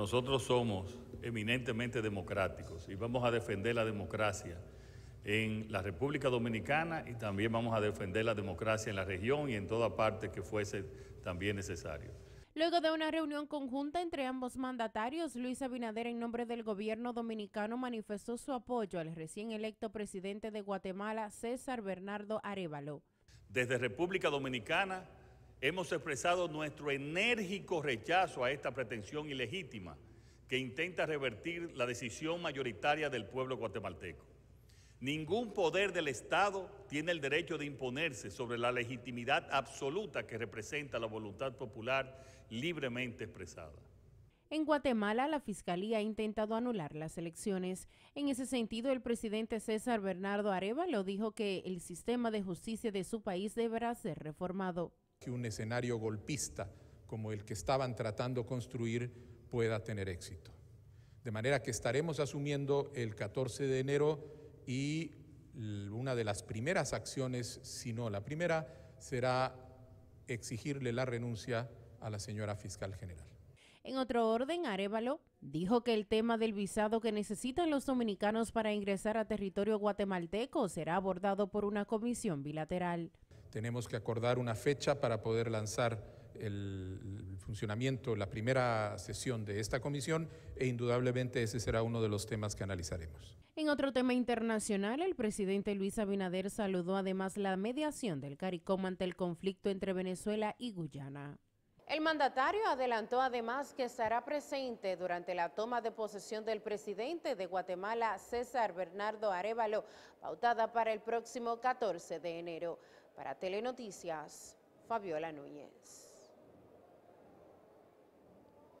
Nosotros somos eminentemente democráticos y vamos a defender la democracia en la República Dominicana y también vamos a defender la democracia en la región y en toda parte que fuese también necesario. Luego de una reunión conjunta entre ambos mandatarios, Luis Abinader en nombre del gobierno dominicano manifestó su apoyo al recién electo presidente de Guatemala, César Bernardo Arevalo. Desde República Dominicana Hemos expresado nuestro enérgico rechazo a esta pretensión ilegítima que intenta revertir la decisión mayoritaria del pueblo guatemalteco. Ningún poder del Estado tiene el derecho de imponerse sobre la legitimidad absoluta que representa la voluntad popular libremente expresada. En Guatemala, la Fiscalía ha intentado anular las elecciones. En ese sentido, el presidente César Bernardo Areva lo dijo que el sistema de justicia de su país deberá ser reformado que un escenario golpista como el que estaban tratando construir pueda tener éxito. De manera que estaremos asumiendo el 14 de enero y una de las primeras acciones, si no la primera, será exigirle la renuncia a la señora fiscal general. En otro orden, Arevalo dijo que el tema del visado que necesitan los dominicanos para ingresar a territorio guatemalteco será abordado por una comisión bilateral. Tenemos que acordar una fecha para poder lanzar el funcionamiento, la primera sesión de esta comisión e indudablemente ese será uno de los temas que analizaremos. En otro tema internacional, el presidente Luis Abinader saludó además la mediación del CARICOM ante el conflicto entre Venezuela y Guyana. El mandatario adelantó además que estará presente durante la toma de posesión del presidente de Guatemala, César Bernardo Arevalo, pautada para el próximo 14 de enero. Para Telenoticias, Fabiola Núñez.